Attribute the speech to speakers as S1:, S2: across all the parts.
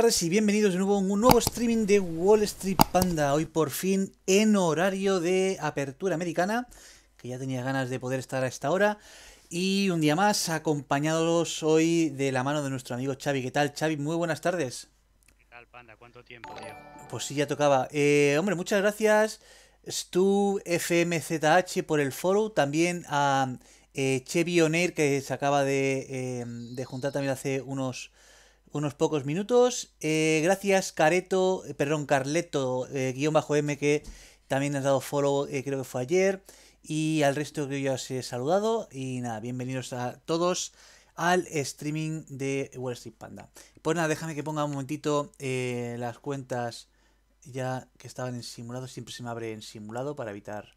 S1: tardes y bienvenidos de nuevo a un nuevo streaming de Wall Street Panda. Hoy por fin en horario de apertura americana, que ya tenía ganas de poder estar a esta hora. Y un día más, acompañados hoy de la mano de nuestro amigo Xavi. ¿Qué tal, Xavi? Muy buenas tardes.
S2: ¿Qué tal, Panda? ¿Cuánto tiempo,
S1: Pues sí, ya tocaba. Eh, hombre, muchas gracias, Stu FMZH, por el follow. También a eh, Chevy O'Neill, que se acaba eh, de juntar también hace unos unos pocos minutos. Eh, gracias Careto, eh, perdón, Carleto, eh, guión bajo M, que también has dado follow, creo que fue ayer. Y al resto que yo os he saludado. Y nada, bienvenidos a todos al streaming de Wall Street Panda. Pues nada, déjame que ponga un momentito las cuentas ya que estaban en simulado. Siempre se me abre en simulado para evitar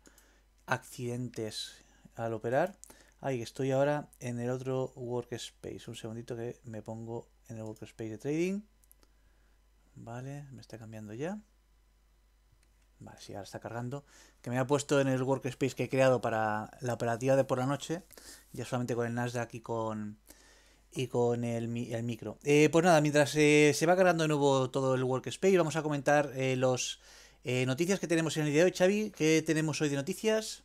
S1: accidentes al operar. Ahí estoy ahora en el otro workspace. Un segundito que me pongo en el workspace de trading. Vale, me está cambiando ya. Vale, sí, ahora está cargando. Que me ha puesto en el workspace que he creado para la operativa de por la noche. Ya solamente con el Nasdaq y con, y con el, micro. Eh, pues nada, mientras eh, se va cargando de nuevo todo el workspace, vamos a comentar eh, las noticias que tenemos en el día de hoy. Xavi, ¿qué tenemos hoy de noticias?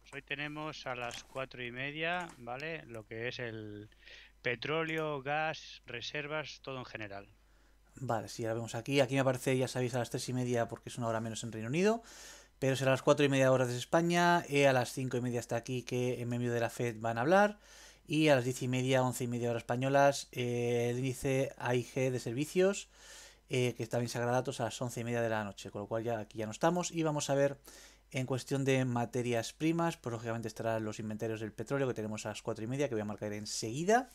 S2: Pues hoy tenemos a las cuatro y media, ¿vale? Lo que es el, Petróleo, gas, reservas, todo en general.
S1: Vale, si lo vemos aquí. Aquí me aparece, ya sabéis, a las tres y media porque es una hora menos en Reino Unido. Pero será a las cuatro y media horas de España. y eh, a las cinco y media hasta aquí que en medio de la FED van a hablar. Y a las diez y media, once y media horas españolas, eh, el índice AIG de servicios, eh, que también se a las 11 y media de la noche. Con lo cual ya aquí ya no estamos. Y vamos a ver en cuestión de materias primas, pues lógicamente estarán los inventarios del petróleo que tenemos a las 4 y media, que voy a marcar enseguida.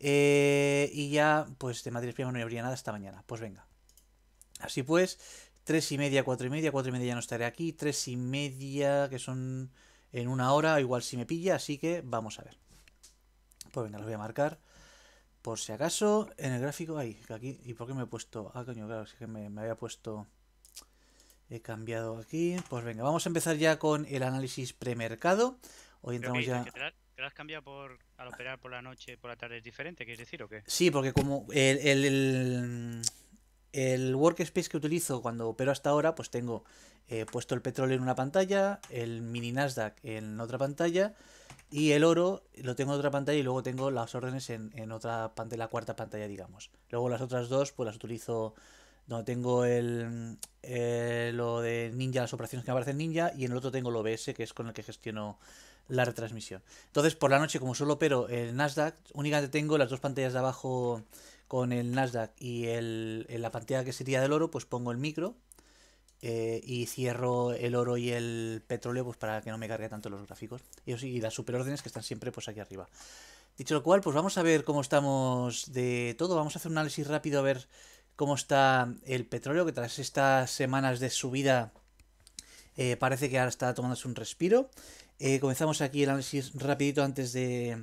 S1: Eh, y ya, pues de materias primas no habría nada esta mañana. Pues venga. Así pues, 3 y media, 4 y media, 4 y media ya no estaré aquí. 3 y media, que son en una hora, igual si me pilla, así que vamos a ver. Pues venga, los voy a marcar. Por si acaso, en el gráfico, ahí, aquí, ¿y por qué me he puesto? Ah, coño, claro, es que me había puesto... He cambiado aquí. Pues venga, vamos a empezar ya con el análisis premercado. Hoy entramos ya...
S2: te, has cambiado por, al operar por la noche, por la tarde es diferente, ¿quieres decir o qué? Sí, porque
S1: como el, el, workspace que utilizo cuando opero hasta ahora, pues tengo eh, puesto el petróleo en una pantalla, el mini Nasdaq en otra pantalla y el oro lo tengo en otra pantalla y luego tengo las órdenes en, en otra pantalla, la cuarta pantalla, digamos. Luego las otras dos, pues las utilizo tengo el, eh, lo de ninja, las operaciones que me aparecen ninja, y en el otro tengo lo OBS, que es con el que gestiono la retransmisión. Entonces, por la noche, como solo pero el Nasdaq, únicamente tengo las dos pantallas de abajo con el Nasdaq y el, en la pantalla que sería del oro, pues pongo el micro eh, y cierro el oro y el petróleo pues para que no me cargue tanto los gráficos. Y, y las superórdenes que están siempre pues aquí arriba. Dicho lo cual, pues vamos a ver cómo estamos de todo. Vamos a hacer un análisis rápido a ver cómo está el petróleo, que tras estas semanas de subida eh, parece que ahora está tomándose un respiro. Eh, comenzamos aquí el análisis rapidito antes de,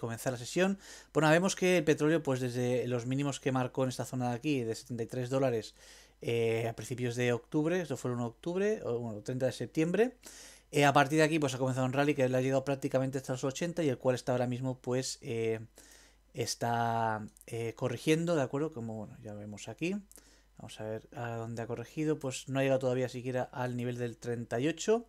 S1: comenzar la sesión. Bueno, vemos que el petróleo, pues desde los mínimos que marcó en esta zona de aquí, de 73 dólares eh, a principios de octubre, esto fue el 1 de octubre, o bueno, 30 de septiembre, a partir de aquí, pues ha comenzado un rally que le ha llegado prácticamente hasta los 80 y el cual está ahora mismo, pues, está eh, corrigiendo, ¿de acuerdo? Como bueno, ya vemos aquí. Vamos a ver a dónde ha corregido. Pues no ha llegado todavía siquiera al nivel del 38.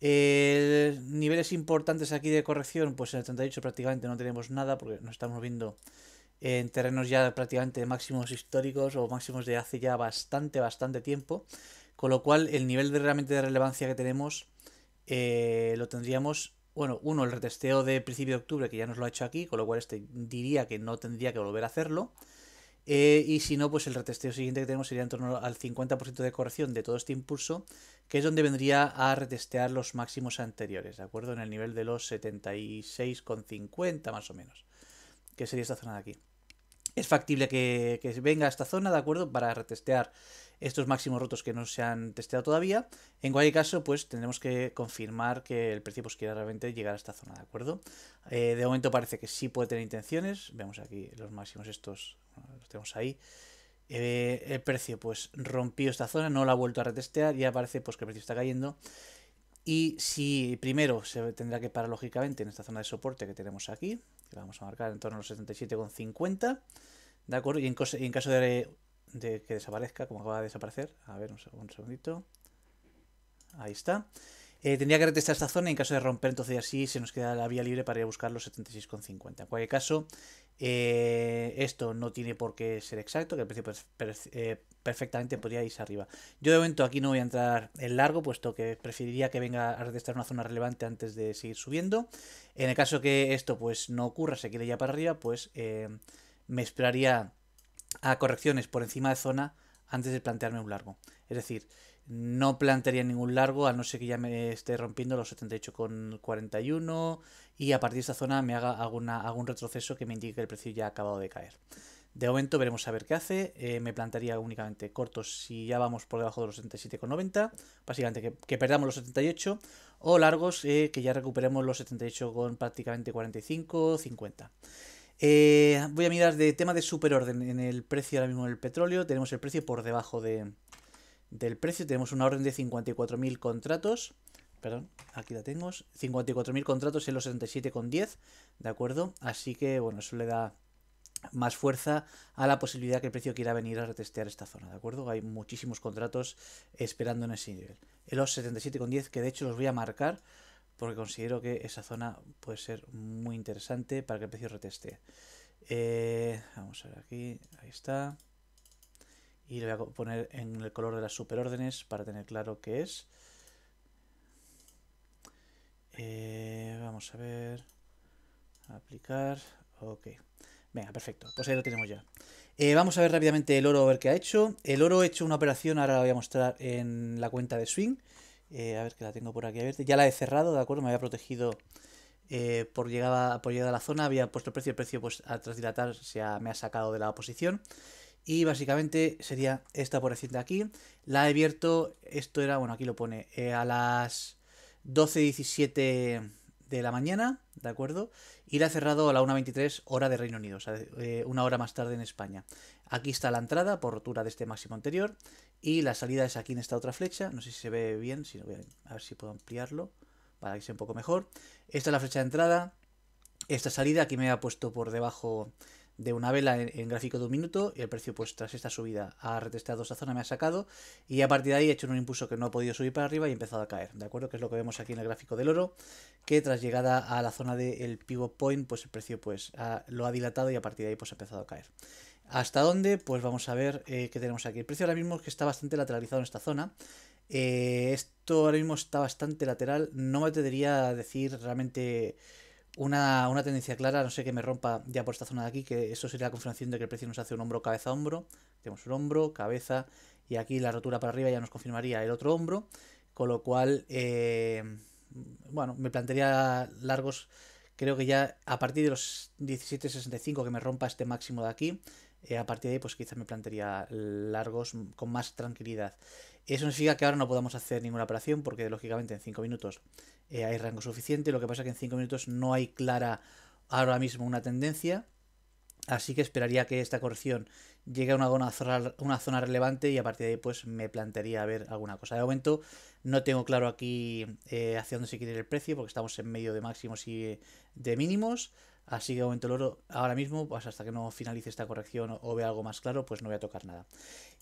S1: niveles importantes aquí de corrección, pues en el 38 prácticamente no tenemos nada porque nos estamos viendo en terrenos ya prácticamente máximos históricos o máximos de hace ya bastante, bastante tiempo. Con lo cual el nivel de, realmente de relevancia que tenemos eh, lo tendríamos bueno, uno, el retesteo de principio de octubre, que ya nos lo ha hecho aquí, con lo cual este diría que no tendría que volver a hacerlo. Eh, y si no, pues el retesteo siguiente que tenemos sería en torno al 50% de corrección de todo este impulso, que es donde vendría a retestear los máximos anteriores, ¿de acuerdo? En el nivel de los 76,50 más o menos, que sería esta zona de aquí. Es factible que, venga esta zona, ¿de acuerdo? Para retestear estos máximos rotos que no se han testeado todavía. En cualquier caso, pues tendremos que confirmar que el precio pues, quiera realmente llegar a esta zona, ¿de acuerdo? Eh, de momento parece que sí puede tener intenciones. Vemos aquí los máximos estos, los tenemos ahí. Eh, el precio pues rompió esta zona, no la ha vuelto a retestear, ya parece pues que el precio está cayendo. Y si primero se tendrá que parar lógicamente en esta zona de soporte que tenemos aquí, que la vamos a marcar en torno a los 77,50, ¿de acuerdo? Y en, caso de de que desaparezca, como acaba de desaparecer. A ver, un, segundito. Ahí está. Eh, tendría que retestar esta zona en caso de romper, entonces así se nos queda la vía libre para ir a buscar los 76,50. En cualquier caso, eh, esto no tiene por qué ser exacto, que eh, perfectamente podría irse arriba. Yo de momento aquí no voy a entrar en largo, puesto que preferiría que venga a retestar una zona relevante antes de seguir subiendo. En el caso que esto pues no ocurra, se quede ya para arriba, pues me esperaría a correcciones por encima de zona antes de plantearme un largo. Es decir, no plantearía ningún largo a no ser que ya me esté rompiendo los 78,41 y a partir de esta zona me haga alguna, algún retroceso que me indique que el precio ya ha acabado de caer. De momento veremos a ver qué hace. Eh, me plantearía únicamente cortos si ya vamos por debajo de los 77,90. Básicamente que, perdamos los 78. O largos eh, que ya recuperemos los 78 con prácticamente 45, 50. Eh, voy a mirar de tema de superorden en el precio ahora mismo del petróleo. Tenemos el precio por debajo de, del precio. Tenemos una orden de 54.000 contratos. Perdón, aquí la tengo. 54.000 contratos en los 77,10, ¿De acuerdo? Así que, bueno, eso le da más fuerza a la posibilidad que el precio quiera venir a retestear esta zona, ¿de acuerdo? Hay muchísimos contratos esperando en ese nivel. En los 77,10, que de hecho los voy a marcar porque considero que esa zona puede ser muy interesante para que el precio reteste. Eh, vamos a ver aquí, ahí está. Y le voy a poner en el color de las superórdenes para tener claro qué es. Eh, vamos a ver. Aplicar. Ok. Venga, perfecto. Pues ahí lo tenemos ya. Eh, vamos a ver rápidamente el oro, a ver qué ha hecho. El oro ha hecho una operación, ahora la voy a mostrar en la cuenta de Swing. Eh, a ver que la tengo por aquí abierta. Ya la he cerrado, ¿de acuerdo? Me había protegido eh, por, llegar por a la zona. Había puesto el precio. El precio, pues, al tras dilatar, me ha sacado de la oposición Y básicamente sería esta por de aquí. La he abierto. Esto era, bueno, aquí lo pone. Eh, a las 12.17 de la mañana, ¿de acuerdo? Y la ha cerrado a la 1.23 hora de Reino Unido, o sea, eh, una hora más tarde en España. Aquí está la entrada por rotura de este máximo anterior y la salida es aquí en esta otra flecha, no sé si se ve bien, si, a ver si puedo ampliarlo para que sea un poco mejor. Esta es la flecha de entrada, esta salida, aquí me ha puesto por debajo de una vela en, gráfico de un minuto y el precio pues tras esta subida ha retestado esta zona, me ha sacado y a partir de ahí ha hecho un impulso que no ha podido subir para arriba y ha empezado a caer, ¿de acuerdo? Que es lo que vemos aquí en el gráfico del oro, que tras llegada a la zona del pivot point pues el precio pues lo ha dilatado y a partir de ahí pues ha empezado a caer. ¿Hasta dónde? Pues vamos a ver eh, qué tenemos aquí. El precio ahora mismo es que está bastante lateralizado en esta zona. Eh, esto ahora mismo está bastante lateral. No me atrevería a decir realmente una, tendencia clara, no sé que me rompa ya por esta zona de aquí, que eso sería la confirmación de que el precio nos hace un hombro, cabeza, hombro. Tenemos un hombro, cabeza, y aquí la rotura para arriba ya nos confirmaría el otro hombro, con lo cual, eh, bueno, me plantearía largos, creo que ya a partir de los 17.65 que me rompa este máximo de aquí, eh, a partir de ahí pues quizás me plantearía largos con más tranquilidad. Eso significa que ahora no podamos hacer ninguna operación porque lógicamente en 5 minutos eh, hay rango suficiente, lo que pasa es que en 5 minutos no hay clara ahora mismo una tendencia, así que esperaría que esta corrección llegue a una zona, relevante y a partir de ahí pues me plantearía ver alguna cosa. De momento no tengo claro aquí eh, hacia dónde se quiere ir el precio porque estamos en medio de máximos y de mínimos, Así que de momento el oro ahora mismo, pues hasta que no finalice esta corrección o, vea algo más claro, pues no voy a tocar nada.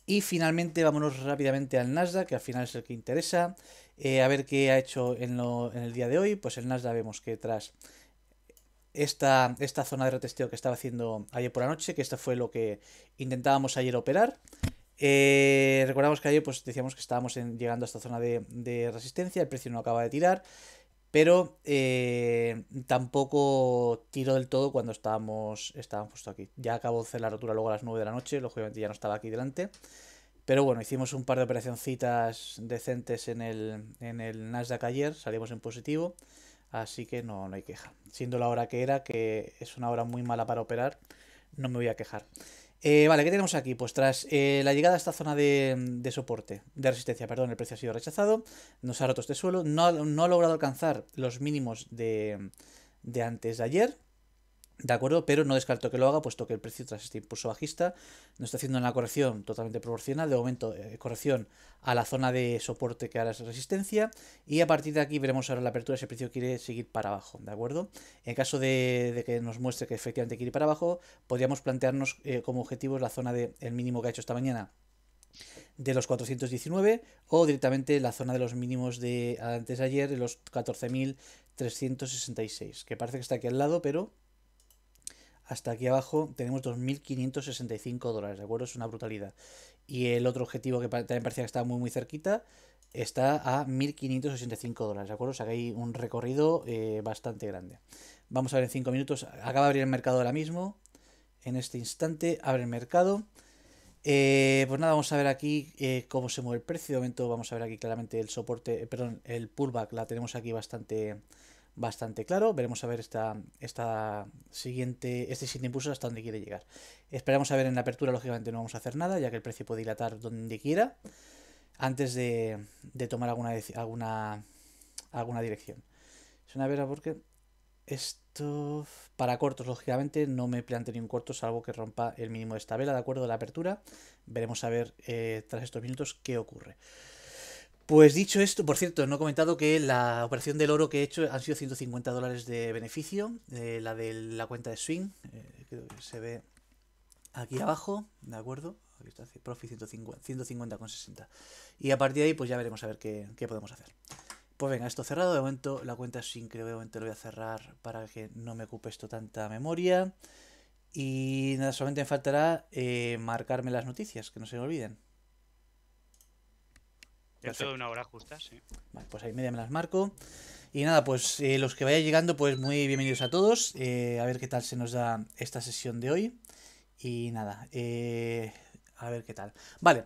S1: Y finalmente vámonos rápidamente al Nasdaq, que al final es el que interesa. Eh, a ver qué ha hecho en, el día de hoy. Pues el Nasdaq vemos que tras esta, esta zona de retesteo que estaba haciendo ayer por la noche, que esto fue lo que intentábamos ayer operar. Eh, recordamos que ayer pues, decíamos que estábamos llegando a esta zona de, de, resistencia, el precio no acaba de tirar pero eh, tampoco tiro del todo cuando estábamos, estábamos justo aquí. Ya acabó de hacer la rotura luego a las 9 de la noche, lógicamente ya no estaba aquí delante. Pero bueno, hicimos un par de operacioncitas decentes en el, en el Nasdaq ayer, salimos en positivo, así que no, no hay queja. Siendo la hora que era, que es una hora muy mala para operar, no me voy a quejar. Eh, vale, ¿qué tenemos aquí? Pues tras eh, la llegada a esta zona de, de, soporte, de resistencia, perdón, el precio ha sido rechazado, nos ha roto este suelo, no, no ha logrado alcanzar los mínimos de, de antes de ayer, ¿De acuerdo? Pero no descarto que lo haga, puesto que el precio tras este impulso bajista no está haciendo una corrección totalmente proporcional. De momento, eh, corrección a la zona de soporte que ahora es resistencia. Y a partir de aquí veremos ahora la apertura si el precio quiere seguir para abajo. ¿De acuerdo? En caso de, que nos muestre que efectivamente quiere ir para abajo, podríamos plantearnos eh, como objetivo la zona del el mínimo que ha hecho esta mañana de los 419 o directamente la zona de los mínimos de antes de ayer, de los 14.366, que parece que está aquí al lado, pero hasta aquí abajo tenemos 2.565 dólares, ¿de acuerdo? Es una brutalidad. Y el otro objetivo que también parecía que estaba muy muy cerquita está a 1.565 dólares, ¿de acuerdo? O sea que hay un recorrido eh, bastante grande. Vamos a ver en 5 minutos. Acaba de abrir el mercado ahora mismo. En este instante abre el mercado. Eh, pues nada, vamos a ver aquí eh, cómo se mueve el precio. De momento vamos a ver aquí claramente el soporte, perdón, el pullback la tenemos aquí bastante bastante claro. Veremos a ver esta, esta siguiente, este siguiente impulso hasta donde quiere llegar. Esperamos a ver en la apertura, lógicamente no vamos a hacer nada, ya que el precio puede dilatar donde quiera antes de, tomar alguna, alguna, alguna dirección. Es una vera porque esto para cortos, lógicamente, no me planteo un corto, salvo que rompa el mínimo de esta vela, de acuerdo a la apertura. Veremos a ver eh, tras estos minutos qué ocurre. Pues dicho esto, por cierto, no he comentado que la operación del oro que he hecho han sido 150 dólares de beneficio, eh, la de la cuenta de Swing, eh, creo que se ve aquí abajo, ¿de acuerdo? Aquí está, Profit 150,60. 150, y a partir de ahí, pues ya veremos a ver qué, qué podemos hacer. Pues venga, esto cerrado. De momento, la cuenta Swing creo que de momento lo voy a cerrar para que no me ocupe esto tanta memoria. Y nada, solamente me faltará eh, marcarme las noticias, que no se me olviden.
S2: Dentro de una hora justa, sí.
S1: Vale, pues ahí media me las marco. Y nada, pues eh, los que vayan llegando, pues muy bienvenidos a todos. Eh, a ver qué tal se nos da esta sesión de hoy. Y nada, eh, a ver qué tal. Vale,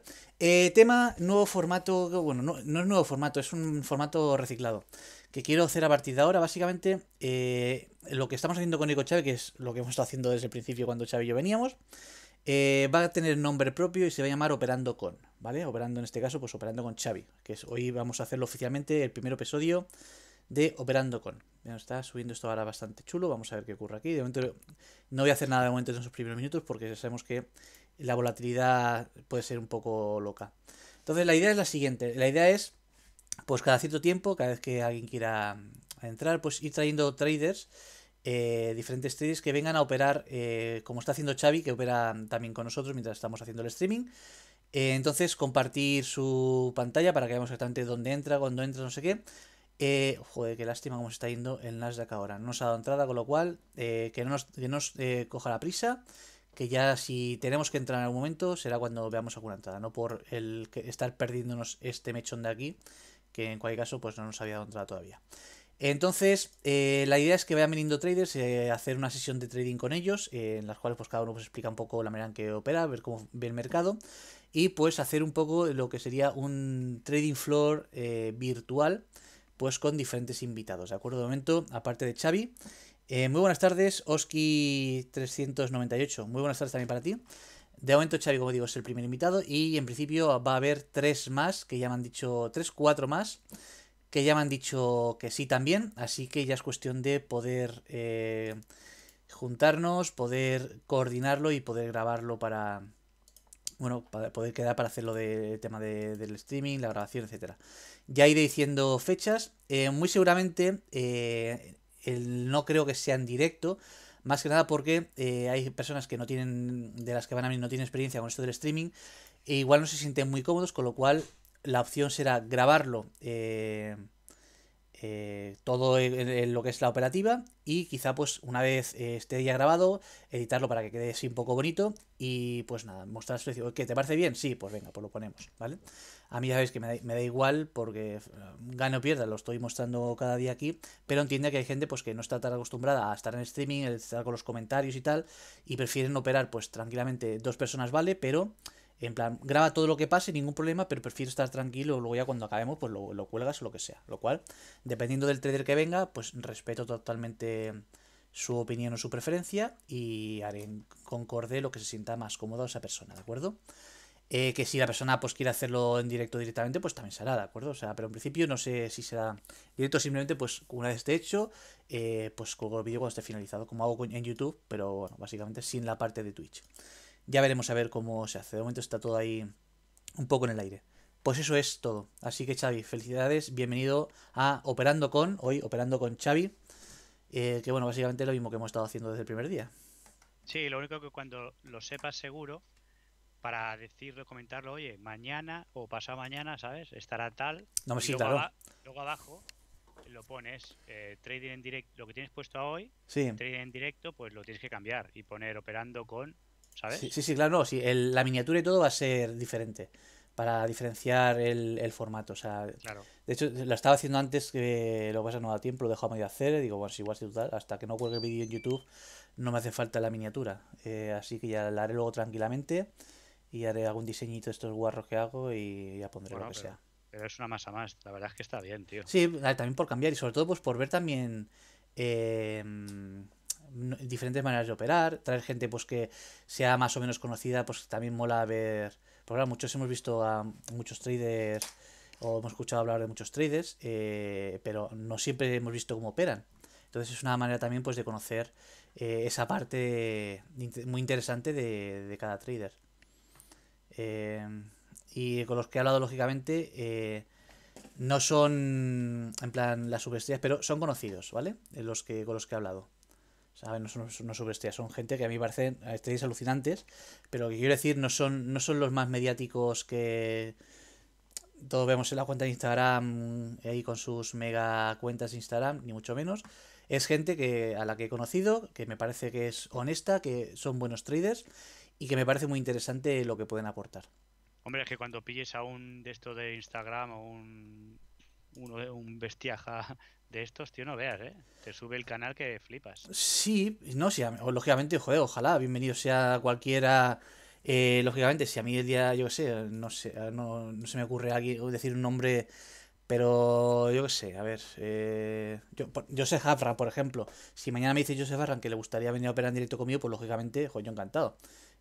S1: tema, nuevo formato, bueno, no, es nuevo formato, es un formato reciclado. Que quiero hacer a partir de ahora, básicamente, lo que estamos haciendo con Nico Chávez, que es lo que hemos estado haciendo desde el principio cuando Chávez y yo veníamos. Eh, va a tener nombre propio y se va a llamar Operando con, ¿vale? Operando en este caso, pues Operando con Xavi, que es, hoy vamos a hacerlo oficialmente, el primer episodio de Operando con. está subiendo esto ahora bastante chulo, vamos a ver qué ocurre aquí. De momento no voy a hacer nada de momento en esos primeros minutos porque ya sabemos que la volatilidad puede ser un poco loca. Entonces la idea es la siguiente, la idea es, pues cada cierto tiempo, cada vez que alguien quiera entrar, pues ir trayendo traders eh, diferentes traders que vengan a operar, eh, como está haciendo Xavi, que opera también con nosotros mientras estamos haciendo el streaming. Eh, entonces, compartir su pantalla para que veamos exactamente dónde entra, cuándo entra, no sé qué. joder, qué lástima cómo se está yendo el Nasdaq ahora. No nos ha dado entrada, con lo cual, que no nos, coja la prisa. Que ya si tenemos que entrar en algún momento, será cuando veamos alguna entrada. No por el que estar perdiéndonos este mechón de aquí, que en cualquier caso, pues no nos había dado entrada todavía. Entonces, eh, la idea es que vayan viniendo traders, eh, hacer una sesión de trading con ellos, eh, en las cuales pues cada uno pues, explica un poco la manera en que opera, ver cómo ve el mercado y pues hacer un poco lo que sería un trading floor virtual, pues con diferentes invitados, ¿de acuerdo? De momento, aparte de Xavi. muy buenas tardes, Oski398, muy buenas tardes también para ti. De momento Xavi, como digo, es el primer invitado y en principio va a haber tres más, que ya me han dicho tres, cuatro más que ya me han dicho que sí también, así que ya es cuestión de poder eh, juntarnos, poder coordinarlo y poder grabarlo para... Bueno, para poder quedar para hacerlo del tema del streaming, la grabación, etcétera. Ya iré diciendo fechas. Eh, muy seguramente eh, no creo que sea en directo, más que nada porque hay personas que no tienen, de las que van a mí no tienen experiencia con esto del streaming, e igual no se sienten muy cómodos, con lo cual la opción será grabarlo eh, eh, todo en, lo que es la operativa y quizá pues una vez eh, esté ya grabado, editarlo para que quede así un poco bonito y pues nada, mostrar su ¿Qué te parece bien? Sí, pues venga, pues lo ponemos, ¿vale? A mí ya sabéis que me da, igual porque gano o pierda, lo estoy mostrando cada día aquí, pero entiende que hay gente pues que no está tan acostumbrada a estar en streaming, estar con los comentarios y tal, y prefieren operar pues tranquilamente dos personas, ¿vale? Pero en plan, graba todo lo que pase, ningún problema, pero prefiero estar tranquilo. Luego ya cuando acabemos, pues lo, lo cuelgas o lo que sea. Lo cual, dependiendo del trader que venga, pues respeto totalmente su opinión o su preferencia y haré en concorde lo que se sienta más cómodo a esa persona, ¿de acuerdo? Eh, que si la persona pues quiere hacerlo en directo directamente, pues también será, ¿de acuerdo? O sea, pero en principio no sé si será directo, simplemente pues una vez esté hecho, eh, pues colgo el vídeo cuando esté finalizado, como hago en YouTube, pero bueno, básicamente sin la parte de Twitch ya veremos a ver cómo se hace. De momento está todo ahí un poco en el aire. Pues eso es todo. Así que Xavi, felicidades, bienvenido a Operando con, hoy Operando con Xavi, eh, que bueno, básicamente lo mismo que hemos estado haciendo desde el primer día.
S2: Sí, lo único que cuando lo sepas seguro, para decirlo, comentarlo, oye, mañana o pasado mañana, ¿sabes? Estará tal. No me luego, abajo lo pones eh, trading en directo, lo que tienes puesto hoy, trading en directo, pues lo tienes que cambiar y poner operando con ¿sabes? Sí, sí,
S1: claro, no, sí, el, la miniatura y todo va a ser diferente para diferenciar el, formato. O sea, De hecho, lo estaba haciendo antes, que lo vas a no da tiempo, lo dejamos a medio hacer. digo, bueno, si igual hasta que no cuelgue el vídeo en YouTube, no me hace falta la miniatura. Eh, así que ya la haré luego tranquilamente y haré algún diseñito de estos guarros que hago y ya pondré lo que sea.
S2: Pero es una masa más, la verdad es que está bien, tío. Sí,
S1: ah, también por cambiar y sobre todo pues por ver también. Eh, diferentes maneras de operar, traer gente pues que sea más o menos conocida, pues también mola ver, por muchos hemos visto a muchos traders o hemos escuchado hablar de muchos traders, eh, pero no siempre hemos visto cómo operan. Entonces es una manera también pues de conocer eh, esa parte muy interesante de, cada trader. Eh, y con los que he hablado lógicamente no son en plan las subestrías pero son conocidos, ¿vale? Los que, con los que he hablado. No son, no son son gente que a mí parecen estrellas alucinantes, pero que quiero decir, no son, no son los más mediáticos que todos vemos en la cuenta de Instagram, eh, ahí con sus mega cuentas de Instagram, ni mucho menos. Es gente que, a la que he conocido, que me parece que es honesta, que son buenos traders y que me parece muy interesante lo que pueden aportar.
S2: Hombre, es que cuando pilles a un de esto de Instagram o un, uno, un bestiaja de estos, tío, no veas, ¿eh? Te sube el canal que flipas.
S1: Sí, no, sí, lógicamente, joder, ojalá, bienvenido sea cualquiera. Eh, lógicamente, si a mí el día, yo qué sé, no sé, ah, no, no se me ocurre alguien decir un nombre, pero yo qué sé, a ver, eh, yo, sé Hafra por ejemplo, si mañana me dice Joseph barran que le gustaría venir a operar en directo conmigo, pues lógicamente, joder, yo encantado.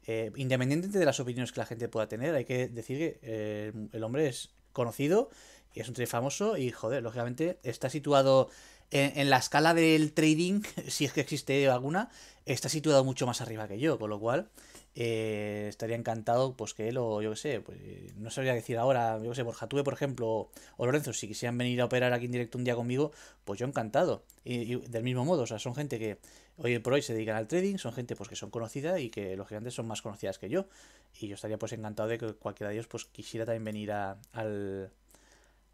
S1: Eh, independientemente de las opiniones que la gente pueda tener, hay que decir que eh, el hombre es conocido y es un trade famoso y, joder, lógicamente está situado en, la escala del trading, si es que existe alguna, está situado mucho más arriba que yo, con lo cual eh, estaría encantado pues que él o yo qué sé, pues, no sabría decir ahora, yo qué sé, Borja Tuve, por ejemplo, o, Lorenzo, si quisieran venir a operar aquí en directo un día conmigo, pues yo encantado. Y, del mismo modo, o sea, son gente que hoy por hoy se dedican al trading, son gente pues que son conocida y que los son más conocidas que yo. Y yo estaría pues encantado de que cualquiera de ellos pues quisiera también venir a, al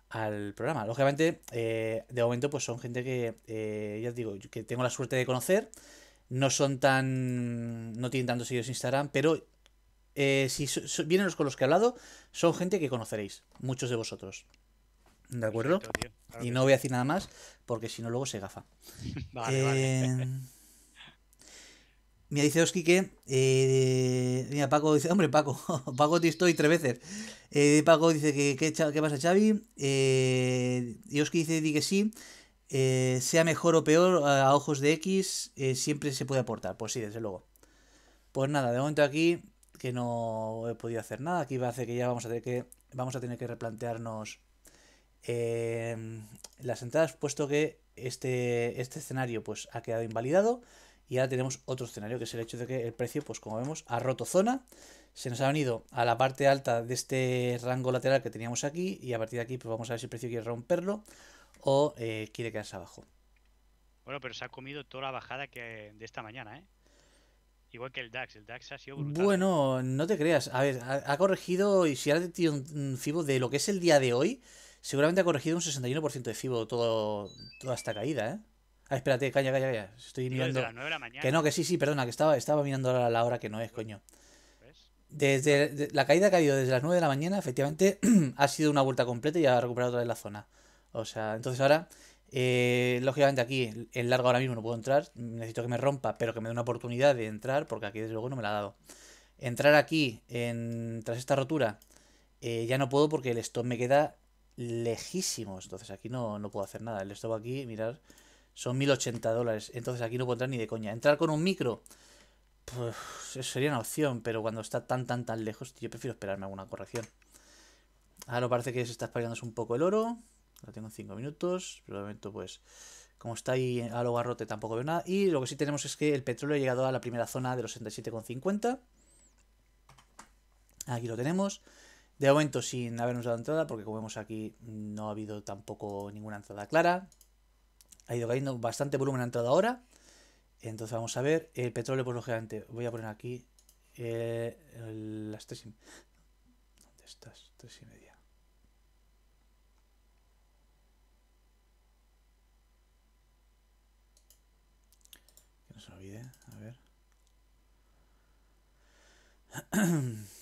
S1: al programa. Lógicamente, eh, de momento, pues son gente que, eh, ya os digo, que tengo la suerte de conocer. No son tan. No tienen tantos seguidores en Instagram, pero eh, si vienen los con los que he hablado, son gente que conoceréis, muchos de vosotros. ¿De acuerdo? y no voy a decir nada más, porque si no, luego se gafa. vale, vale. Mira, dice Oski que. Eh, mira, Paco dice. Hombre, Paco. Paco te estoy tres veces. Eh, Paco dice que. ¿Qué pasa, Xavi? Eh, y Oski dice que sí. Eh, sea mejor o peor, a ojos de X, eh, siempre se puede aportar. Pues sí, desde luego. Pues nada, de momento aquí que no he podido hacer nada. Aquí va a hacer que ya vamos a tener que. Vamos a tener que replantearnos eh, las entradas, puesto que este, este escenario pues, ha quedado invalidado. Y ahora tenemos otro escenario, que es el hecho de que el precio, pues como vemos, ha roto zona. Se nos ha venido a la parte alta de este rango lateral que teníamos aquí. Y a partir de aquí, pues vamos a ver si el precio quiere romperlo o eh, quiere quedarse abajo.
S2: Bueno, pero se ha comido toda la bajada que de esta mañana, ¿eh? Igual que el DAX, el DAX ha sido brutal. ¿eh?
S1: Bueno, no te creas. A ver, ha, corregido, y si ahora te un FIBO de lo que es el día de hoy, seguramente ha corregido un 61% de FIBO todo, toda esta caída, ¿eh? Ah, espérate, calla, calla, calla. Estoy mirando. Que no, que sí, sí, perdona, que estaba, estaba mirando a la hora que no es, coño. Desde la caída que ha habido desde las 9 de la mañana, efectivamente, ha sido una vuelta completa y ha recuperado otra vez la zona. O sea, entonces ahora, eh, lógicamente aquí, el largo ahora mismo no puedo entrar. Necesito que me rompa, pero que me dé una oportunidad de entrar, porque aquí desde luego no me la ha dado. Entrar aquí, en, tras esta rotura, eh, ya no puedo porque el stop me queda lejísimos. Entonces aquí no, no puedo hacer nada. El stop aquí, mirar son 1080 dólares. Entonces aquí no puedo ni de coña. Entrar con un micro, pues sería una opción, pero cuando está tan, tan, tan lejos, yo prefiero esperarme alguna corrección. Ahora parece que se está espalhando un poco el oro. Lo tengo en 5 minutos. Pero de momento, pues, como está ahí a lo garrote, tampoco veo nada. Y lo que sí tenemos es que el petróleo ha llegado a la primera zona de los 67,50. Aquí lo tenemos. De momento sin habernos dado entrada, porque como vemos aquí no ha habido tampoco ninguna entrada clara ha ido cayendo bastante volumen, en toda ahora. Entonces vamos a ver, el petróleo pues lógicamente, voy a poner aquí eh, las tres y... ¿Dónde estás? Tres y media. Que no se olvide, a ver.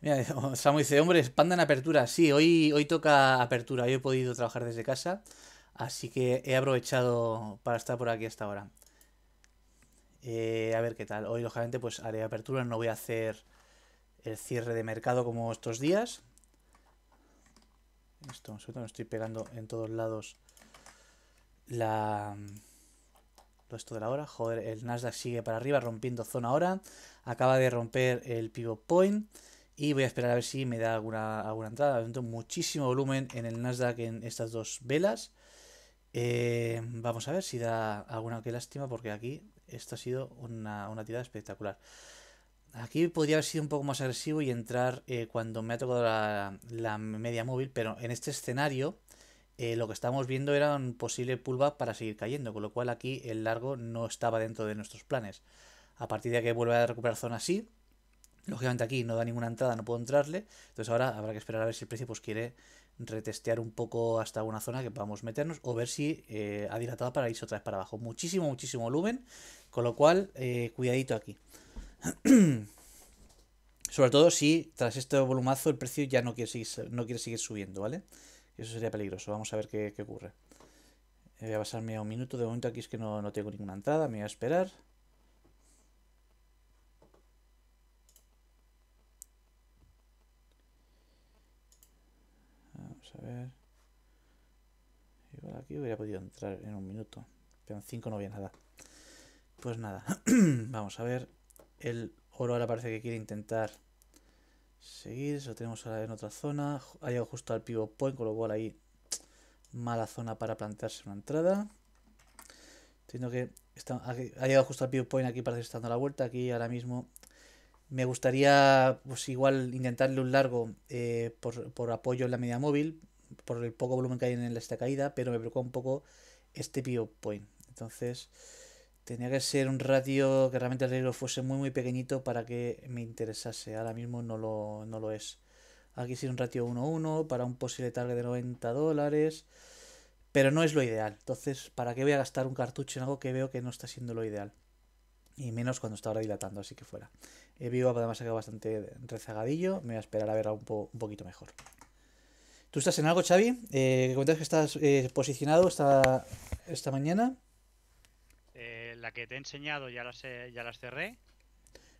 S1: Mira, Samu dice, hombre, panda en apertura. Sí, hoy, hoy toca apertura. Yo he podido trabajar desde casa. Así que he aprovechado para estar por aquí hasta ahora. Eh, a ver qué tal. Hoy, lógicamente, pues haré apertura. No voy a hacer el cierre de mercado como estos días. Esto, no me estoy pegando en todos lados la... lo esto de la hora. Joder, el Nasdaq sigue para arriba, rompiendo zona ahora. Acaba de romper el pivot point. Y voy a esperar a ver si me da alguna, alguna entrada. Entonces, muchísimo volumen en el Nasdaq en estas dos velas. Eh, vamos a ver si da alguna. Qué lástima, porque aquí esto ha sido una, una tirada espectacular. Aquí podría haber sido un poco más agresivo y entrar eh, cuando me ha tocado la, media móvil, pero en este escenario eh, lo que estábamos viendo era un posible pullback para seguir cayendo, con lo cual aquí el largo no estaba dentro de nuestros planes. A partir de que vuelva a recuperar zona así, Lógicamente aquí no da ninguna entrada, no puedo entrarle. Entonces ahora habrá que esperar a ver si el precio pues, quiere retestear un poco hasta una zona que podamos meternos o ver si eh, ha dilatado para irse otra vez para abajo. Muchísimo, muchísimo volumen, con lo cual eh, cuidadito aquí. Sobre todo si tras este volumazo el precio ya no quiere seguir, no quiere seguir subiendo, ¿vale? Eso sería peligroso. Vamos a ver qué, ocurre. Eh, voy a pasarme a un minuto. De momento aquí es que no, no tengo ninguna entrada. Me voy a esperar. a ver. Igual aquí hubiera podido entrar en un minuto. Pero en 5 no había nada. Pues nada. Vamos a ver. El oro ahora parece que quiere intentar seguir. lo tenemos ahora en otra zona. Ha llegado justo al pivot point, con lo cual ahí mala zona para plantearse una entrada. tengo que ha llegado justo al pivot point. Aquí parece que está dando la vuelta. Aquí ahora mismo me gustaría, pues igual, intentarle un largo eh, por, apoyo en la media móvil, por el poco volumen que hay en esta caída, pero me preocupa un poco este pivot point. Entonces, tenía que ser un ratio que realmente el riesgo fuese muy, muy pequeñito para que me interesase. Ahora mismo no lo, no lo es. Aquí sí un ratio 1-1 para un posible target de 90 dólares. Pero no es lo ideal. Entonces, ¿para qué voy a gastar un cartucho en algo que veo que no está siendo lo ideal? Y menos cuando está ahora dilatando, así que fuera. Eh, además ha quedado bastante rezagadillo. Me voy a esperar a ver un, un poquito mejor. ¿Tú estás en algo, Xavi? Eh, comentas que estás eh, posicionado esta, esta mañana.
S2: Eh, la que te he enseñado ya las, ya las cerré.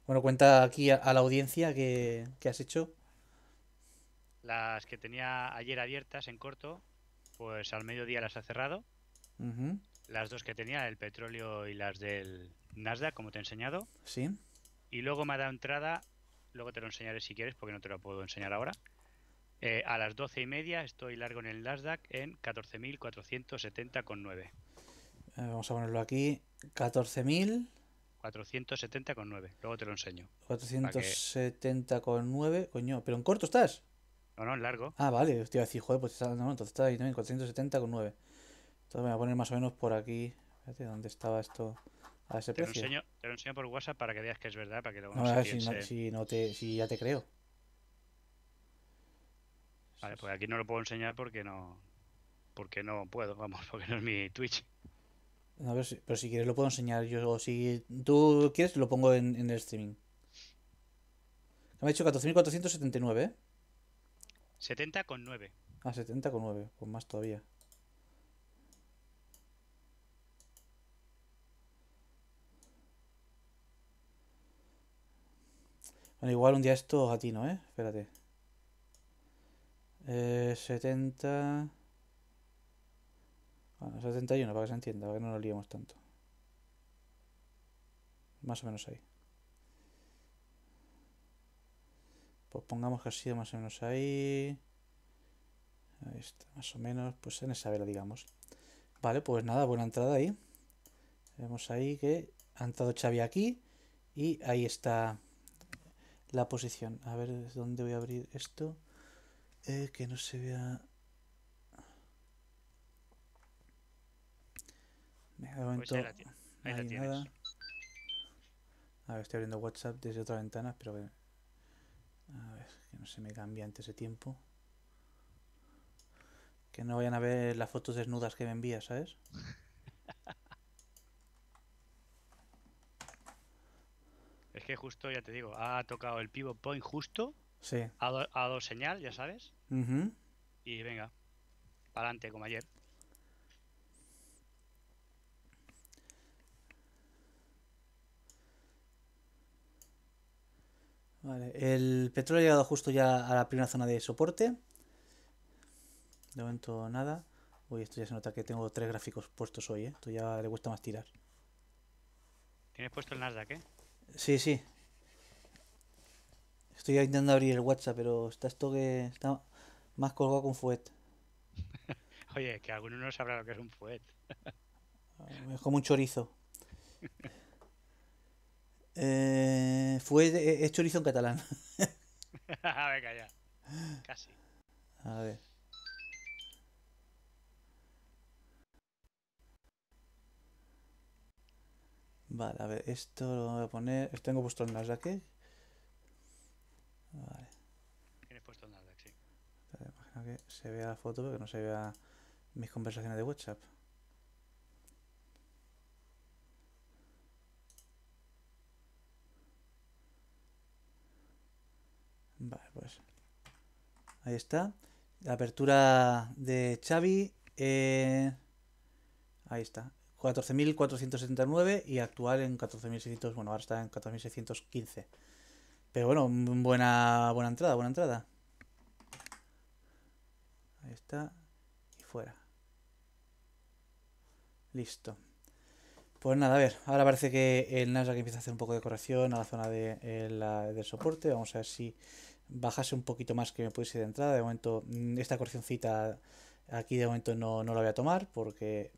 S1: Bueno, cuenta aquí a, la audiencia que, has hecho.
S2: Las que tenía ayer abiertas en corto, pues al mediodía las ha cerrado. Las dos que tenía, el petróleo y las del Nasdaq, como te he enseñado. Sí. Y luego me ha dado entrada, luego te lo enseñaré si quieres, porque no te lo puedo enseñar ahora. Eh, a las doce y media estoy largo en el Nasdaq en 14.470,9. Eh,
S1: vamos a ponerlo aquí. con Luego te lo enseño. 470,9. Coño, pero en corto estás.
S2: No, no, en largo. Ah,
S1: vale. Te iba a decir, joder, pues está, no, entonces está ahí, ¿no? En 470,9. Entonces me voy a poner más o menos por aquí. Espérate, ¿dónde estaba esto? te Lo
S2: enseño, por WhatsApp para que veas que es verdad, para que lo no, a ver
S1: si, no, si, ya te creo.
S2: Vale, pues aquí no lo puedo enseñar porque no porque no puedo, vamos, porque no es mi Twitch.
S1: A pero, si, pero, si, quieres lo puedo enseñar yo. si tú quieres lo pongo en, el streaming. Me ha dicho 14.479, ¿eh?
S2: 70 con 9.
S1: Ah, 70 con 9, pues más todavía. Bueno, igual un día esto a ti, ¿no? ¿eh? Espérate. 70... Eh, bueno, 71 para que se entienda, para que no lo liemos tanto. Más o menos ahí. Pues pongamos que ha sido más o menos ahí. Ahí está, más o menos, pues en esa vela, digamos. Vale, pues nada, buena entrada ahí. Vemos ahí que ha entrado Xavi aquí y ahí está la posición. A ver dónde voy a abrir esto. Eh, que no se vea. Me pues la A ver, estoy abriendo WhatsApp desde otra ventana, pero a ver, que no se me cambie antes de tiempo. Que no vayan a ver las fotos desnudas que me envía, ¿sabes?
S2: que justo, ya te digo, ha tocado el pivot point justo. Sí. Ha, dado señal, ya sabes. Y venga, para adelante como ayer.
S1: Vale, el petróleo ha llegado justo ya a la primera zona de soporte. De momento nada. Uy, esto ya se nota que tengo tres gráficos puestos hoy, ¿eh? Esto ya le cuesta más tirar.
S2: ¿Tienes puesto el Nasdaq, eh?
S1: Sí, sí. Estoy intentando abrir el WhatsApp, pero está esto que está más colgado con fuet.
S2: Oye, que alguno no sabrá lo que es un fuet.
S1: es como un chorizo. Eh, eh, es chorizo en catalán.
S2: Ah, ver, ya. Casi.
S1: A ver. Vale, a ver, esto lo voy a poner. Tengo puesto el Nasdaq. aquí? Vale. Tienes puesto el Nasdaq, sí. imagino que se vea la foto, pero que no se vea mis conversaciones de WhatsApp. Vale, pues. Ahí está. La apertura de Xavi. Eh, ahí está. 14.479 y actual en 14.600, bueno, ahora está en 14.615. Pero bueno, buena, buena entrada, buena entrada. Ahí está. Y fuera. Listo. Pues nada, a ver, ahora parece que el Nasdaq empieza a hacer un poco de corrección a la zona de, eh, del soporte. Vamos a ver si bajase un poquito más que me pudiese de entrada. De momento, mm, esta correccióncita aquí de momento no, no la voy a tomar porque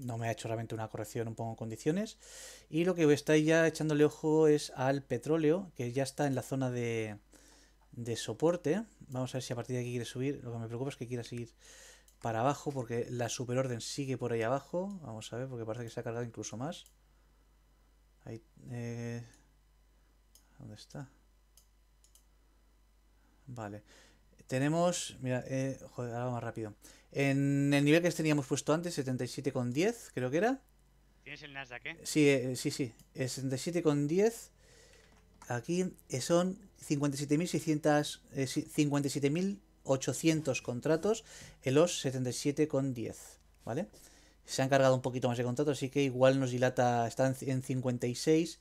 S1: no me ha hecho realmente una corrección un poco en condiciones. Y lo que estáis ya echándole ojo es al petróleo, que ya está en la zona de, soporte. Vamos a ver si a partir de aquí quiere subir. Lo que me preocupa es que quiera seguir para abajo, porque la superorden sigue por ahí abajo. Vamos a ver, porque parece que se ha cargado incluso más. Ahí, eh, ¿Dónde está? Vale. Tenemos, mira, eh, joder, ahora más rápido. En el nivel que teníamos puesto antes, 77,10, creo que era.
S2: ¿Tienes el Nasdaq, eh? Sí,
S1: eh, sí, sí. 77,10. Aquí son 57.800 eh, contratos en los 77,10, ¿vale? Se han cargado un poquito más de contratos, así que igual nos dilata, Están en 56,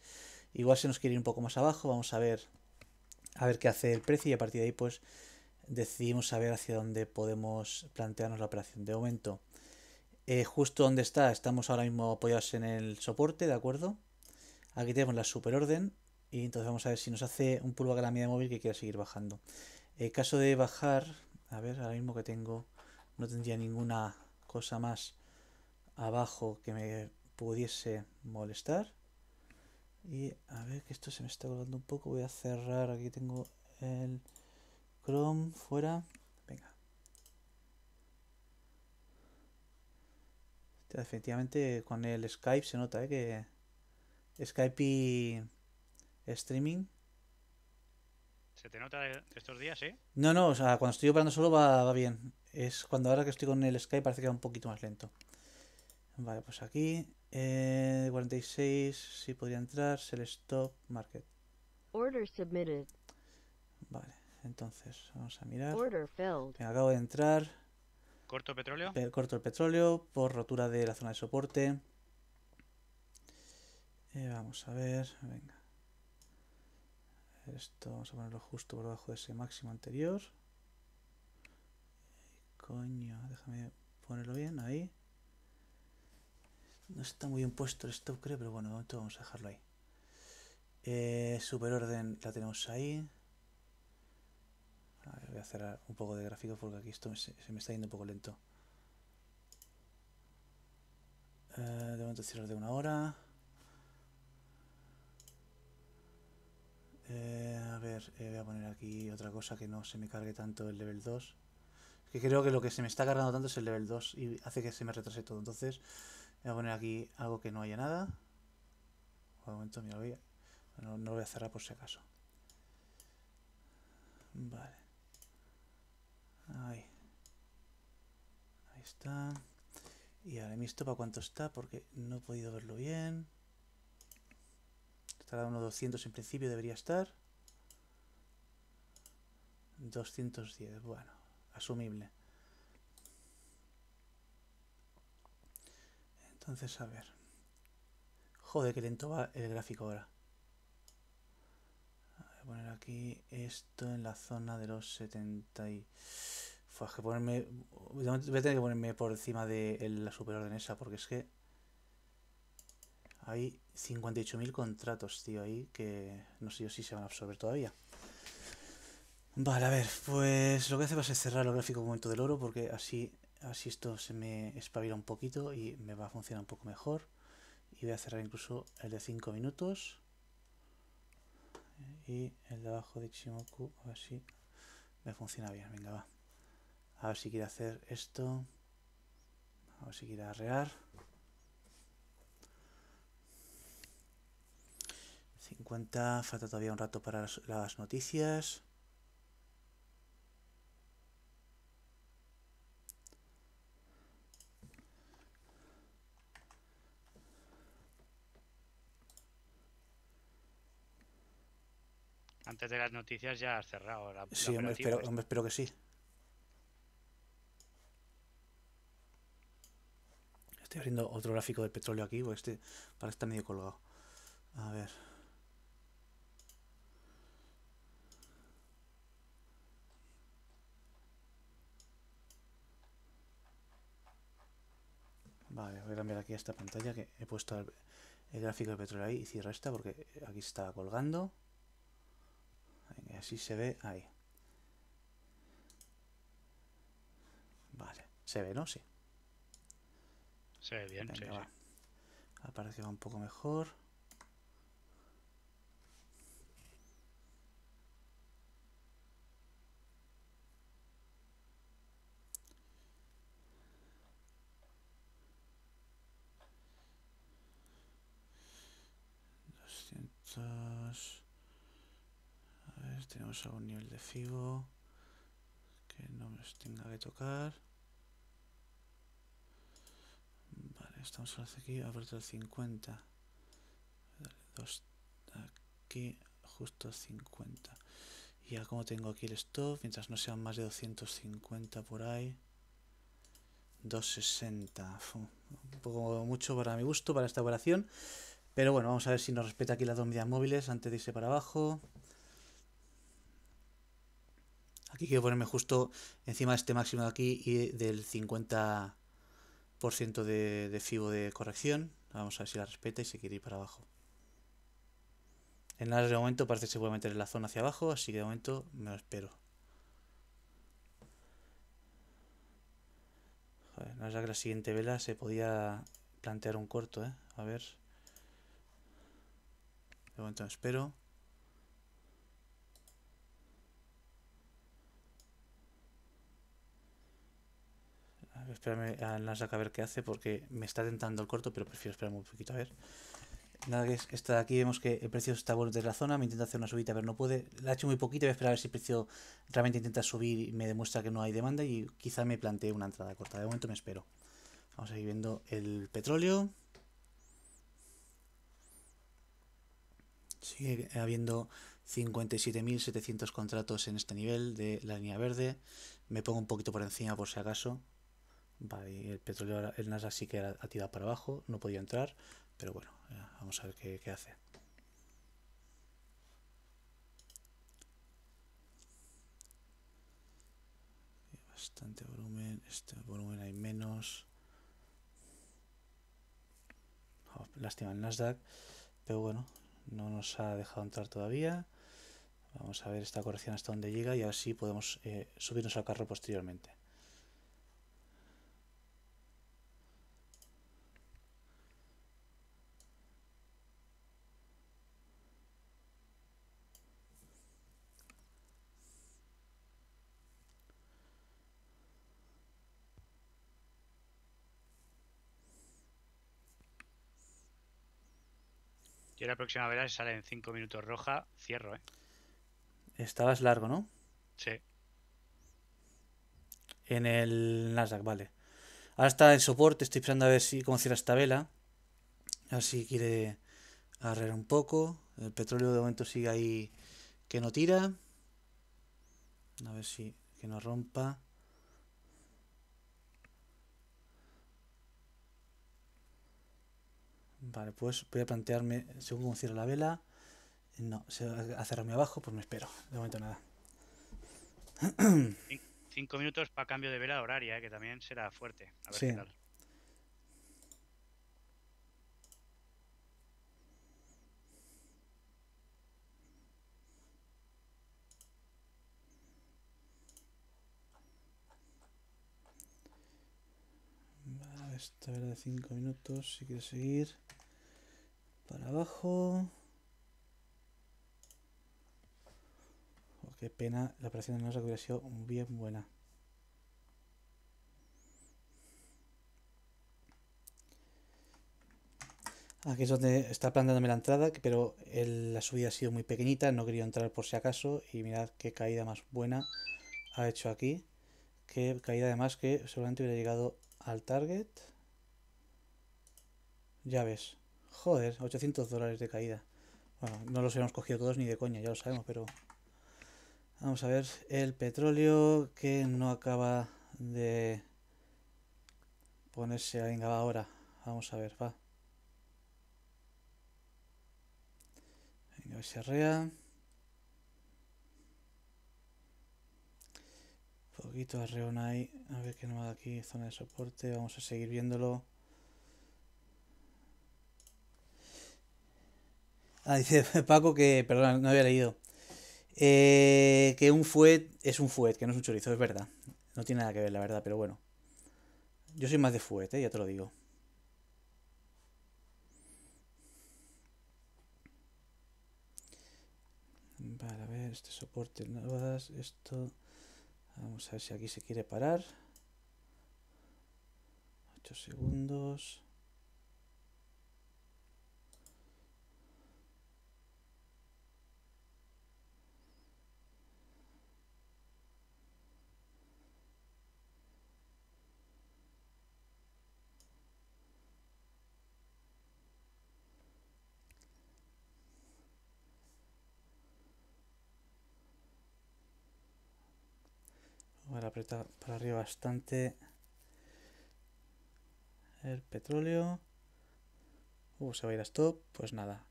S1: igual se nos quiere ir un poco más abajo, vamos a ver a ver qué hace el precio y a partir de ahí pues decidimos saber hacia dónde podemos plantearnos la operación. De aumento eh, justo donde está, estamos ahora mismo apoyados en el soporte, ¿de acuerdo? Aquí tenemos la superorden y entonces vamos a ver si nos hace un pullback a la media móvil que quiera seguir bajando. En caso de bajar, a ver, ahora mismo que tengo, no tendría ninguna cosa más abajo que me pudiese molestar. Y a ver que esto se me está colgando un poco, voy a cerrar, aquí tengo el Chrome fuera. Venga. Definitivamente con el Skype se nota ¿eh? que Skype y streaming.
S2: ¿Se te nota estos días, eh?
S1: No, no, o sea, cuando estoy operando solo va, bien. Es cuando ahora que estoy con el Skype parece que va un poquito más lento. Vale, pues aquí eh, 46, si podría entrar, el stop market.
S2: Order submitted.
S1: Vale. Entonces, vamos a mirar. Me acabo de entrar.
S2: ¿Corto el petróleo? Eh,
S1: corto el petróleo por rotura de la zona de soporte. Eh, vamos a ver, venga. Esto vamos a ponerlo justo por debajo de ese máximo anterior. Coño, déjame ponerlo bien ahí. No está muy bien puesto el stop, creo, pero bueno, de momento vamos a dejarlo ahí. Eh, superorden la tenemos ahí voy a cerrar un poco de gráfico porque aquí esto se, me está yendo un poco lento. Eh, de momento cierro de una hora. Eh, a ver, eh, voy a poner aquí otra cosa que no se me cargue tanto el level 2. que creo que lo que se me está cargando tanto es el level 2 y hace que se me retrase todo. Entonces, voy a poner aquí algo que no haya nada. un momento, mira, voy no, no lo voy a cerrar por si acaso. Vale. Ahí. está. Y ahora mi estopa cuánto está porque no he podido verlo bien. Estará unos 200 en principio, debería estar. 210, bueno, asumible. Entonces, a ver. Joder, que lento va el gráfico ahora poner aquí esto en la zona de los 70 y... Fue que ponerme... Voy a tener que ponerme por encima de la superorden esa, porque es que... Hay 58.000 contratos, tío, ahí, que no sé yo si se van a absorber todavía. Vale, a ver, pues lo que hace va a ser cerrar el gráfico momento del oro, porque así, así esto se me espabila un poquito y me va a funcionar un poco mejor. Y voy a cerrar incluso el de 5 minutos y el de abajo de Ichimoku, a ver si me funciona bien, venga va. A ver si quiere hacer esto. A ver si quiere arrear. 50, falta todavía un rato para las noticias.
S2: antes de las noticias ya has cerrado la, Sí, hombre, espero,
S1: que sí. Estoy abriendo otro gráfico de petróleo aquí, porque este para estar medio colgado. A ver. Vale, voy a cambiar aquí esta pantalla que he puesto el, gráfico de petróleo ahí y cierro esta porque aquí está colgando así se ve ahí. Vale, se ve, ¿no? Sí.
S2: Se ve bien, se sí, va.
S1: apareció va un poco mejor. 200 tenemos algún nivel de Fibo que no nos tenga que tocar. Vale, estamos aquí, abierto el 50. aquí, justo 50. Y ya como tengo aquí el stop, mientras no sean más de 250 por ahí. 260. Un poco mucho para mi gusto, para esta operación. Pero bueno, vamos a ver si nos respeta aquí las dos medidas móviles antes de irse para abajo. Aquí quiero ponerme justo encima de este máximo de aquí y del 50% de, de FIBO de corrección. Vamos a ver si la respeta y se quiere ir para abajo. En nada de momento parece que se puede meter en la zona hacia abajo, así que de momento me lo espero. no es que la siguiente vela se podía plantear un corto, ¿eh? A ver. De momento me espero. Espérame a ah, Nasdaq a ver qué hace porque me está tentando el corto, pero prefiero esperar muy poquito a ver. Nada que es, está aquí vemos que el precio está bueno desde la zona, me intenta hacer una subida, pero no puede. La ha hecho muy poquito, voy a esperar a ver si el precio realmente intenta subir y me demuestra que no hay demanda y quizá me plantee una entrada corta. De momento me espero. Vamos a ir viendo el petróleo. Sigue habiendo 57.700 contratos en este nivel de la línea verde. Me pongo un poquito por encima por si acaso. Vale, el petróleo, el Nasdaq sí que ha tirado para abajo, no podía entrar, pero bueno, vamos a ver qué, hace. Bastante volumen, este volumen hay menos. Oh, lástima el Nasdaq, pero bueno, no nos ha dejado entrar todavía. Vamos a ver esta corrección hasta dónde llega y así podemos eh, subirnos al carro posteriormente.
S2: Yo la próxima vela se sale en 5 minutos roja, cierro, ¿eh?
S1: Estabas largo, ¿no? Sí. En el Nasdaq, vale. Ahora está en soporte, estoy esperando a ver si cómo cierra esta vela. A ver si quiere agarrar un poco. El petróleo de momento sigue ahí que no tira. A ver si que no rompa. Vale, pues voy a plantearme, según cómo cierra la vela, no, se ha a abajo, pues me espero. De momento nada.
S2: Cinco minutos para cambio de vela horaria, eh, que también será fuerte. A ver qué
S1: Esta era de 5 minutos, si quiere seguir. Para abajo. Oh, qué pena, la operación de Nosa hubiera sido bien buena. Aquí es donde está plantándome la entrada, pero la subida ha sido muy pequeñita, no quería entrar por si acaso. Y mirad qué caída más buena ha hecho aquí. Qué caída además que seguramente hubiera llegado al target. Ya ves. Joder, 800 dólares de caída. Bueno, no los hemos cogido todos ni de coña, ya lo sabemos, pero... Vamos a ver, el petróleo que no acaba de ponerse, ah, venga, ahora. Vamos a ver, va. Venga, a ver arrea. Un poquito arreón ahí. A ver qué nos da aquí, zona de soporte. Vamos a seguir viéndolo. Ah, dice Paco que, perdón, no había leído. Eh, que un fuet es un fuet, que no es un chorizo, es verdad. No tiene nada que ver, la verdad, pero bueno. Yo soy más de fuet, eh, ya te lo digo. Vale, a ver, este soporte esto... Vamos a ver si aquí se quiere parar. 8 segundos. apreta para arriba bastante el petróleo. Uh, se va a ir a stop. Pues nada,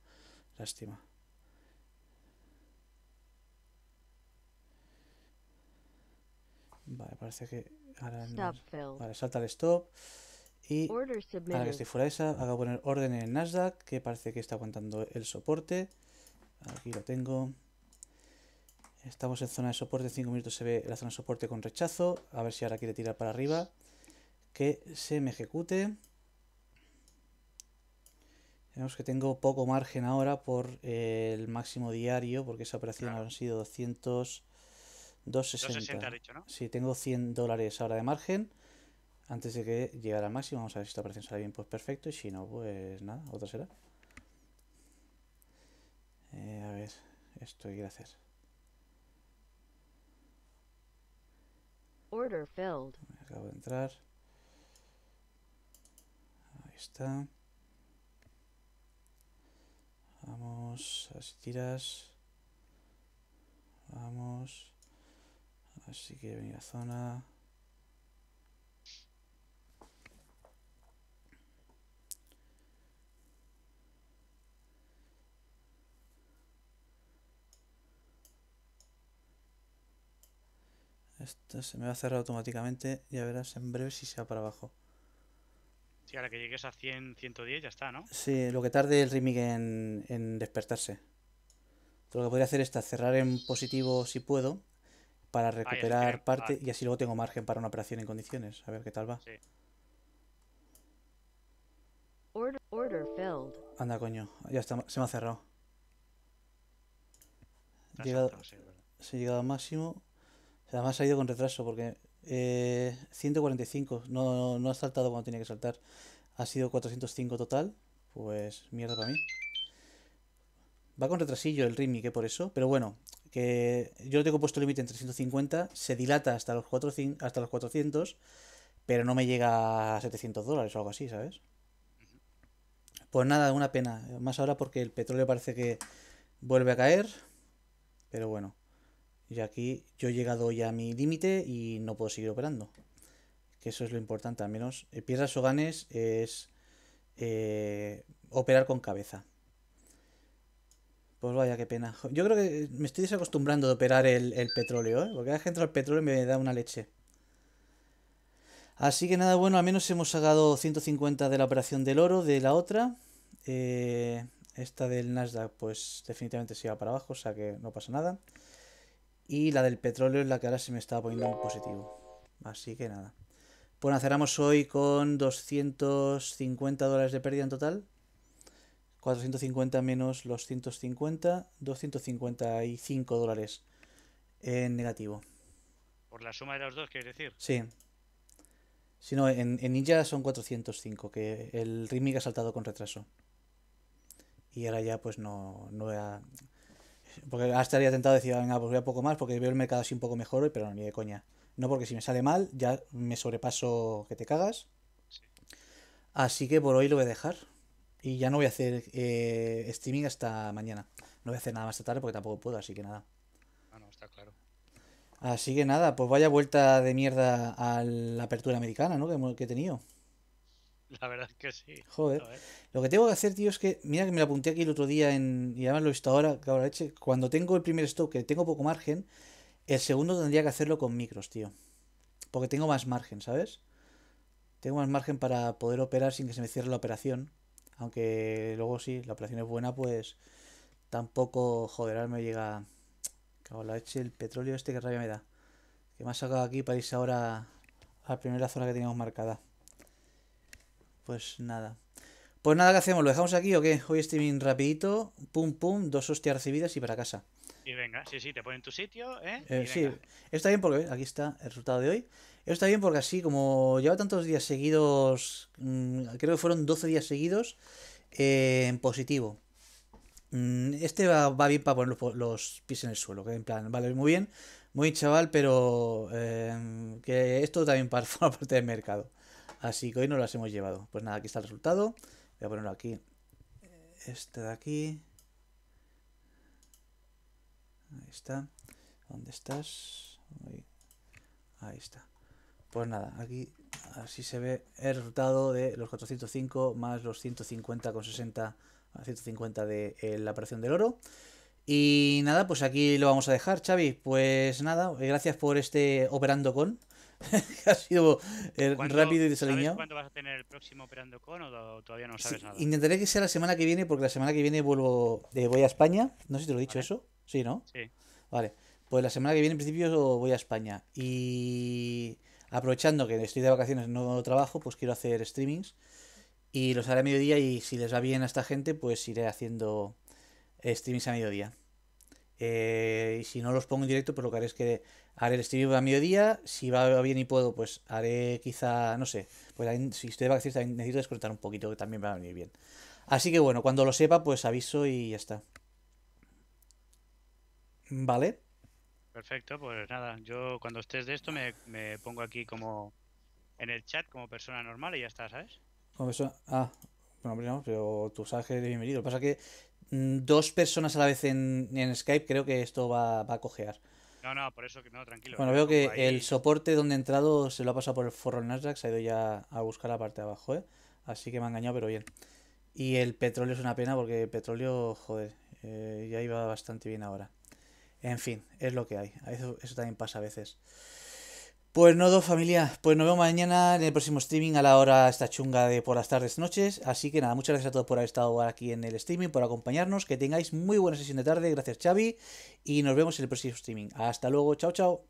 S1: lástima. Vale, parece que ahora salta el stop. Y ahora que estoy fuera esa, hago poner orden en el Nasdaq, que parece que está aguantando el soporte. Aquí lo tengo. Estamos en zona de soporte, en 5 minutos se ve la zona de soporte con rechazo. A ver si ahora quiere tirar para arriba. Que se me ejecute. Vemos que tengo poco margen ahora por eh, el máximo diario, porque esa operación ha han sido 200... 260. Dicho, ¿no? Sí, tengo 100 dólares ahora de margen. Antes de que llegara al máximo, vamos a ver si esta operación sale bien, pues perfecto. Y si no, pues nada, otra será. Eh, a ver, esto hay que hacer.
S2: Order filled.
S1: Acabo de entrar. Ahí está. Vamos, así tiras. Vamos. Así que venir a zona. Esto se me va a cerrar automáticamente. Ya verás en breve si se va para abajo.
S2: Sí, ahora que llegues a 100, 110 ya está, ¿no? Sí,
S1: lo que tarde el remake en, despertarse. lo que podría hacer es cerrar en positivo si puedo para recuperar eh, parte y así luego tengo margen para una operación en condiciones. A ver qué tal va. Sí. Anda, coño. Ya está, se me ha cerrado. Llegado, se ha llegado al máximo. Además ha ido con retraso porque 145, eh, no, ha saltado cuando tenía que saltar. Ha sido 405 total, pues mierda para mí. Va con retrasillo el Rimi, que por eso, pero bueno, que yo tengo puesto límite en 350, se dilata hasta los, hasta los 400, pero no me llega a 700 dólares o algo así, ¿sabes? Pues nada, una pena, más ahora porque el petróleo parece que vuelve a caer, pero bueno. Y aquí yo he llegado ya a mi límite y no puedo seguir operando. Que eso es lo importante, al menos eh, piedras o ganes es eh, operar con cabeza. Pues vaya, qué pena. Yo creo que me estoy desacostumbrando de operar el, petróleo, ¿eh? porque cada vez que al petróleo me da una leche. Así que nada, bueno, al menos hemos sacado 150 de la operación del oro, de la otra. esta del Nasdaq, pues definitivamente se iba para abajo, o sea que no pasa nada. Y la del petróleo es la que ahora se me estaba poniendo en positivo. Así que nada. Bueno, cerramos hoy con 250 dólares de pérdida en total. 450 menos los 150, 255 dólares en negativo.
S2: Por la suma de los dos, quieres decir. Sí.
S1: Si no, en, en, Ninja son 405, que el Rhythmic ha saltado con retraso. Y ahora ya pues no, no, porque hasta había tentado decir, venga, pues voy a poco más porque veo el mercado así un poco mejor hoy, pero no, ni de coña. No, porque si me sale mal, ya me sobrepaso que te cagas. Así que por hoy lo voy a dejar. Y ya no voy a hacer eh, streaming hasta mañana. No voy a hacer nada más esta tarde porque tampoco puedo, así que nada. Ah, no, está claro. Así que nada, pues vaya vuelta de mierda a la apertura americana, ¿no? Que, que he tenido.
S2: La verdad es que sí. Joder.
S1: Lo que tengo que hacer, tío, es que. Mira que me lo apunté aquí el otro día en. Y además lo he visto ahora, la leche. Cuando tengo el primer stock, que tengo poco margen, el segundo tendría que hacerlo con micros, tío. Porque tengo más margen, ¿sabes? Tengo más margen para poder operar sin que se me cierre la operación. Aunque luego sí, la operación es buena, pues tampoco, joder, me llega. la el petróleo este que rabia me da. Que me ha sacado aquí para irse ahora a la primera zona que teníamos marcada. Pues nada. Pues nada, ¿qué hacemos? ¿Lo dejamos aquí o qué? Hoy streaming rapidito, pum pum, dos hostias recibidas y para casa.
S2: Y venga, sí, sí, te ponen tu sitio, ¿eh? eh
S1: sí, está bien porque aquí está el resultado de hoy. está bien porque así, como lleva tantos días seguidos, mm, creo que fueron 12 días seguidos, eh, en positivo. Mm, este va, va, bien para poner los, pies en el suelo, que en plan, vale, muy bien, muy chaval, pero eh, que esto también para la parte del mercado. Así que hoy no las hemos llevado. Pues nada, aquí está el resultado. Voy a ponerlo aquí. Este de aquí. Ahí está. ¿Dónde estás? Ahí, está. Pues nada, aquí así se ve el resultado de los 405 más los 150,60 150 de eh, la operación del oro. Y nada, pues aquí lo vamos a dejar, Xavi. Pues nada, eh, gracias por este operando con. ha sido eh, rápido y desaliñado.
S2: cuándo vas a tener el próximo operando con o todavía no sabes nada? Intentaré que
S1: sea la semana que viene, porque la semana que viene vuelvo eh, voy a España. No sé si te lo he dicho eso. Sí, ¿no? Sí. Vale. Pues la semana que viene, en principio, voy a España. Y aprovechando que estoy de vacaciones, no trabajo, pues quiero hacer streamings. Y los haré a mediodía. Y si les va bien a esta gente, pues iré haciendo eh, streamings a mediodía. Eh, y si no los pongo en directo, pues lo que haré es que haré el stream a mediodía. Si va bien y puedo, pues haré quizá, no sé, pues si estoy va a también necesito descontar un poquito, que también va a venir bien. Así que bueno, cuando lo sepa, pues aviso y ya está. ¿Vale?
S2: Perfecto, pues nada, yo cuando estés de esto me, pongo aquí como en el chat como persona normal y ya está, ¿sabes?
S1: Como persona... Ah, bueno, pero tú sabes que eres bienvenido. Lo que pasa es que Mm, dos personas a la vez en, Skype, creo que esto va, va, a cojear.
S2: No, no, por eso que no, tranquilo. Bueno, veo que el
S1: soporte donde he entrado se lo ha pasado por el forro Nasdaq, se ha ido ya a buscar la parte de abajo, ¿eh? Así que me ha engañado, pero bien. Y el petróleo es una pena porque el petróleo, joder, eh, ya iba bastante bien ahora. En fin, es lo que hay. Eso, eso también pasa a veces. Pues no, familia. Pues nos vemos mañana en el próximo streaming a la hora esta chunga de por las tardes, noches. Así que nada, muchas gracias a todos por haber estado aquí en el streaming, por acompañarnos. Que tengáis muy buena sesión de tarde. Gracias, Xavi. Y nos vemos en el próximo streaming. Hasta luego. Chao, chao.